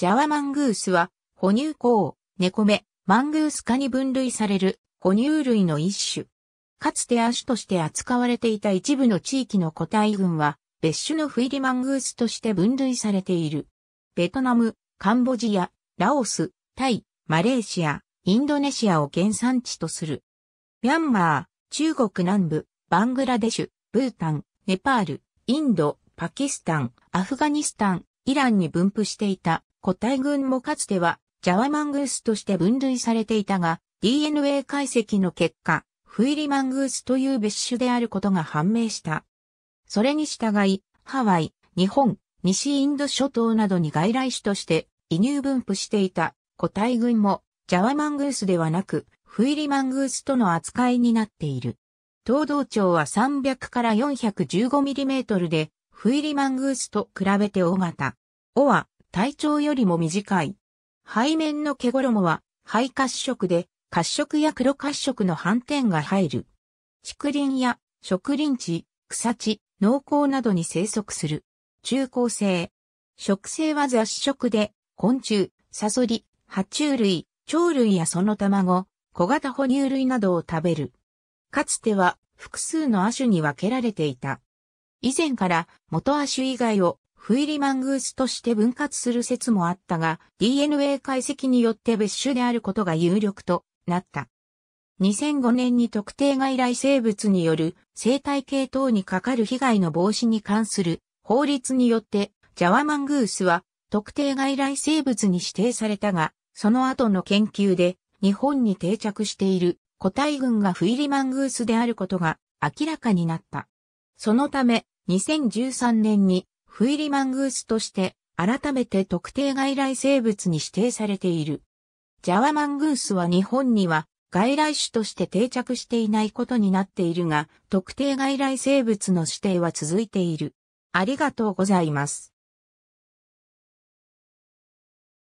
ジャワマングースは、哺乳孔、猫目、マングース科に分類される、哺乳類の一種。かつて亜種として扱われていた一部の地域の個体群は、別種のフイリマングースとして分類されている。ベトナム、カンボジア、ラオス、タイ、マレーシア、インドネシアを原産地とする。ミャンマー、中国南部、バングラデシュ、ブータン、ネパール、インド、パキスタン、アフガニスタン、イランに分布していた個体群もかつてはジャワマングースとして分類されていたが、DNA 解析の結果、フイリマングースという別種であることが判明した。それに従い、ハワイ、日本、西インド諸島などに外来種として移入分布していた個体群もジャワマングースではなくフイリマングースとの扱いになっている。東道町は300から4 1 5トルでフイリマングースと比べて大型。体長よりも短い。背面の毛衣は、肺褐色で、褐色や黒褐色の斑点が入る。竹林や植林地、草地、農耕などに生息する。中高生。食性は雑食で、昆虫、サソリ、爬虫類、鳥類やその卵、小型哺乳類などを食べる。かつては複数の亜種に分けられていた。以前から元亜種以外をフイリマングースとして分割する説もあったが、DNA 解析によって別種であることが有力となった。2005年に特定外来生物による生態系等にかかる被害の防止に関する法律によってジャワマングースは特定外来生物に指定されたが、その後の研究で日本に定着している個体群がフイリマングースであることが明らかになった。そのため2013年にフイリマングースとして改めて特定外来生物に指定されている。ジャワマングースは日本には外来種として定着していないことになっているが、特定外来生物の指定は続いている。ありがとうございます。